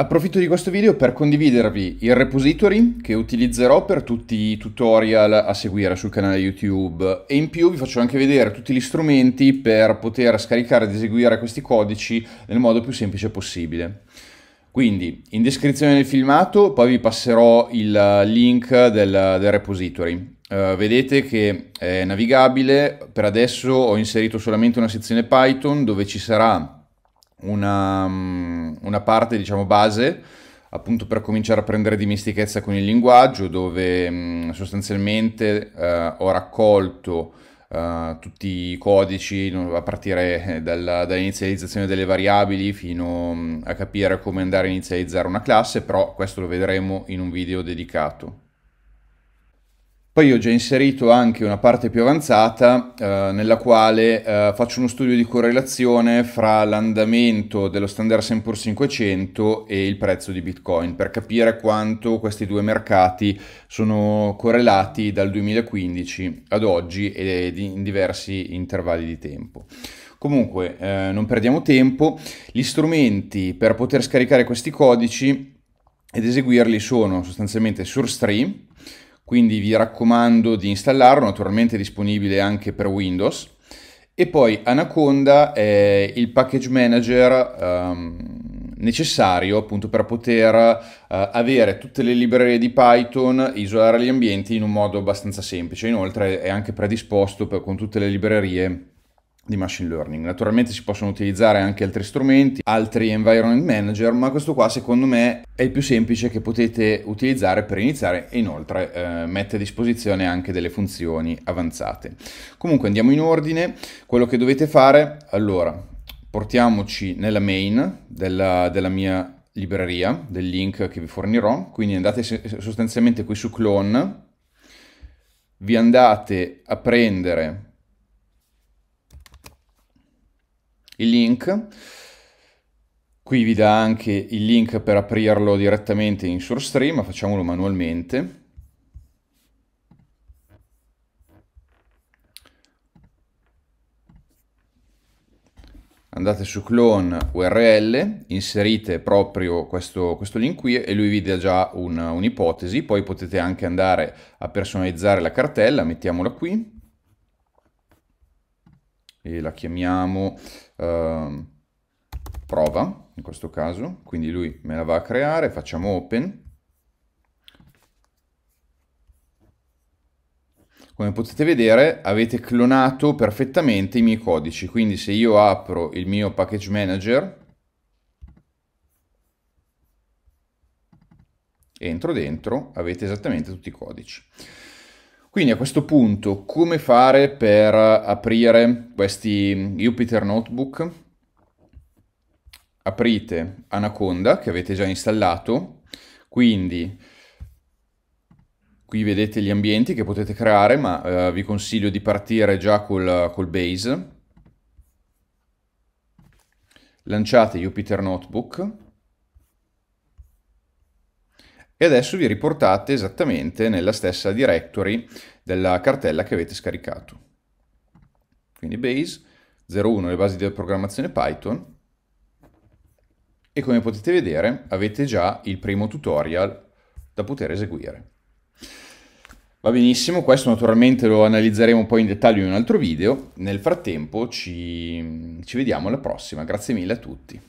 Approfitto di questo video per condividervi il repository che utilizzerò per tutti i tutorial a seguire sul canale YouTube e in più vi faccio anche vedere tutti gli strumenti per poter scaricare ed eseguire questi codici nel modo più semplice possibile. Quindi in descrizione del filmato poi vi passerò il link del, del repository. Uh, vedete che è navigabile, per adesso ho inserito solamente una sezione Python dove ci sarà una, mm, una parte, diciamo, base appunto per cominciare a prendere dimestichezza con il linguaggio, dove mh, mm, sostanzialmente eh, ho raccolto eh, tutti i codici a partire eh, dalla, dall'inizializzazione delle variabili fino mm, a capire come andare a inizializzare una classe, però questo lo vedremo in un video dedicato. Poi ho già inserito anche una parte più avanzata eh, nella quale eh, faccio uno studio di correlazione fra l'andamento dello Standard Poor's 500 e il prezzo di Bitcoin per capire quanto questi due mercati sono correlati dal 2015 ad oggi e in diversi intervalli di tempo. Comunque, eh, non perdiamo tempo, gli strumenti per poter scaricare questi codici ed eseguirli sono sostanzialmente SourceTree, quindi vi raccomando di installarlo, naturalmente è disponibile anche per Windows. E poi Anaconda è il package manager um, necessario appunto per poter uh, avere tutte le librerie di Python, e isolare gli ambienti in un modo abbastanza semplice. Inoltre è anche predisposto per, con tutte le librerie di machine learning. Naturalmente si possono utilizzare anche altri strumenti, altri environment manager, ma questo qua secondo me è il più semplice che potete utilizzare per iniziare e inoltre eh, mette a disposizione anche delle funzioni avanzate. Comunque andiamo in ordine, quello che dovete fare, allora, portiamoci nella main della, della mia libreria, del link che vi fornirò, quindi andate sostanzialmente qui su clone, vi andate a prendere il link. Qui vi dà anche il link per aprirlo direttamente in SureStream, ma facciamolo manualmente. Andate su clone URL, inserite proprio questo, questo link qui e lui vi dà già un'ipotesi, un poi potete anche andare a personalizzare la cartella, mettiamola qui e la chiamiamo eh, prova, in questo caso, quindi lui me la va a creare, facciamo open. Come potete vedere avete clonato perfettamente i miei codici, quindi se io apro il mio package manager, entro dentro, avete esattamente tutti i codici. Quindi a questo punto come fare per aprire questi Jupyter Notebook? Aprite Anaconda che avete già installato, quindi qui vedete gli ambienti che potete creare, ma eh, vi consiglio di partire già col, col Base. Lanciate Jupyter Notebook e adesso vi riportate esattamente nella stessa directory della cartella che avete scaricato. Quindi base 01 le basi di programmazione Python e come potete vedere avete già il primo tutorial da poter eseguire. Va benissimo, questo naturalmente lo analizzeremo poi in dettaglio in un altro video, nel frattempo ci, ci vediamo alla prossima, grazie mille a tutti.